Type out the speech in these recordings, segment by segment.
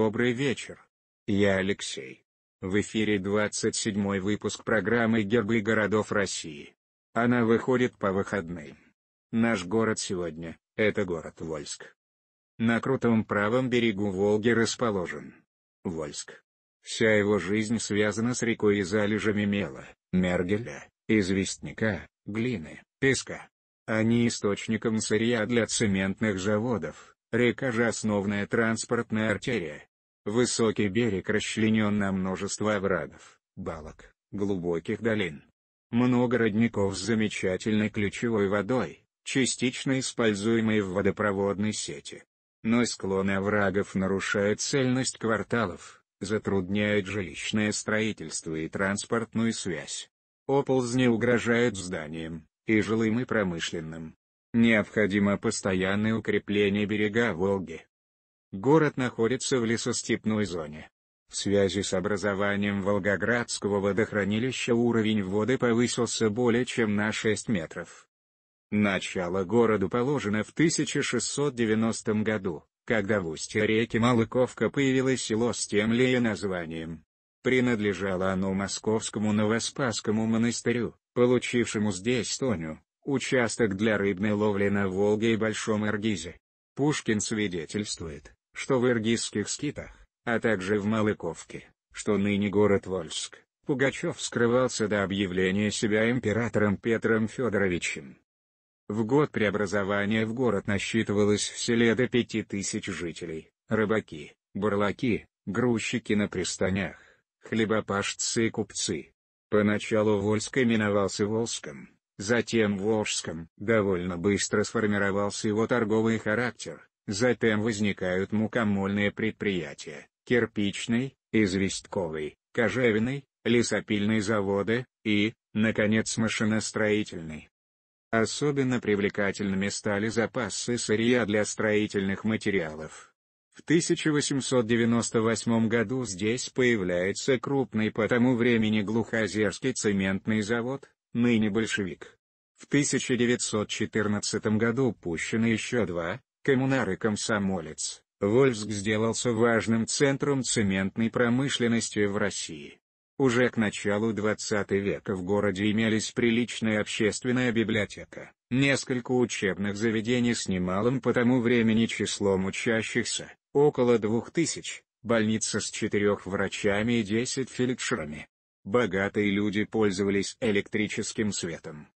Добрый вечер. Я Алексей. В эфире 27 выпуск программы «Гербы городов России». Она выходит по выходным. Наш город сегодня – это город Вольск. На крутом правом берегу Волги расположен Вольск. Вся его жизнь связана с рекой и залежами мела, мергеля, известняка, глины, песка. Они источником сырья для цементных заводов, Река же основная транспортная артерия. Высокий берег расчленен на множество оврагов, балок, глубоких долин. Много родников с замечательной ключевой водой, частично используемой в водопроводной сети. Но склоны оврагов нарушают цельность кварталов, затрудняют жилищное строительство и транспортную связь. Оползни угрожают зданиям, и жилым и промышленным, Необходимо постоянное укрепление берега Волги. Город находится в лесостепной зоне. В связи с образованием Волгоградского водохранилища уровень воды повысился более чем на 6 метров. Начало городу положено в 1690 году, когда в устье реки Малыковка появилось село с тем ли названием. Принадлежало оно Московскому Новоспасскому монастырю, получившему здесь Тоню, Участок для рыбной ловли на Волге и Большом Иргизе. Пушкин свидетельствует, что в иргизских скитах, а также в Малыковке, что ныне город Вольск, Пугачев скрывался до объявления себя императором Петром Федоровичем. В год преобразования в город насчитывалось в селе до пяти тысяч жителей, рыбаки, бурлаки, грузчики на пристанях, хлебопашцы и купцы. Поначалу Вольск именовался Волском, Затем в Волжском довольно быстро сформировался его торговый характер, затем возникают мукомольные предприятия, кирпичный, известковый, кожевенный, лесопильные заводы и, наконец, машиностроительный. Особенно привлекательными стали запасы сырья для строительных материалов. В 1898 году здесь появляется крупный по тому времени глухозерский цементный завод, ныне большевик. В 1914 году пущены еще два, коммунар и комсомолец, Вольск сделался важным центром цементной промышленности в России. Уже к началу 20 века в городе имелись приличная общественная библиотека, несколько учебных заведений с немалым по тому времени числом учащихся, около двух тысяч, больница с четырех врачами и десять фельдшерами, богатые люди пользовались электрическим светом.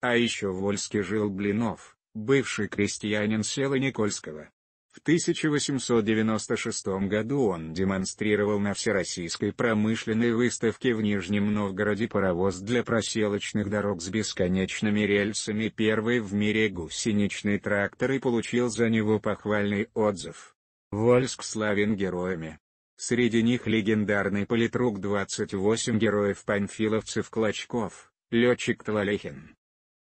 А еще в Вольске жил Блинов, бывший крестьянин села Никольского. В 1896 году он демонстрировал на Всероссийской промышленной выставке в Нижнем Новгороде паровоз для проселочных дорог с бесконечными рельсами первый в мире гусеничный трактор и получил за него похвальный отзыв. Вольск славен героями, Среди них легендарный политрук 28 героев-панфиловцев Клочков, летчик Тололехин.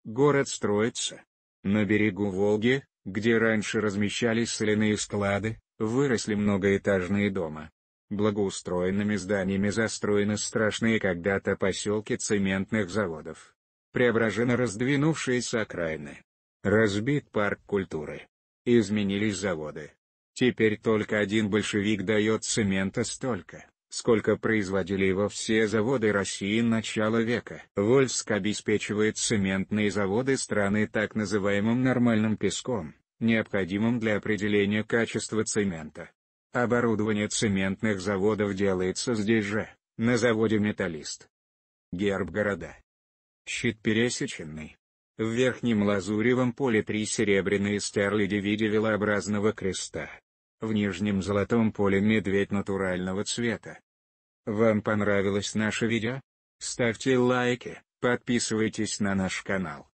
Город строится. На берегу Волги, где раньше размещались соляные склады, выросли многоэтажные дома. Благоустроенными зданиями застроены страшные когда-то поселки цементных заводов. Преображены раздвинувшиеся окраины. Разбит парк культуры. Изменились заводы, Теперь только один большевик дает цемента столько, сколько производили его все заводы России начала века. Вольск обеспечивает цементные заводы страны так называемым нормальным песком, необходимым для определения качества цемента. Оборудование цементных заводов делается здесь же, на заводе «Металлист». Герб города. Щит пересеченный. В верхнем лазуревом поле три серебряные стерляди в виде велообразного креста в нижнем золотом поле медведь натурального цвета. Вам понравилось наше видео? Ставьте лайки, подписывайтесь на наш канал.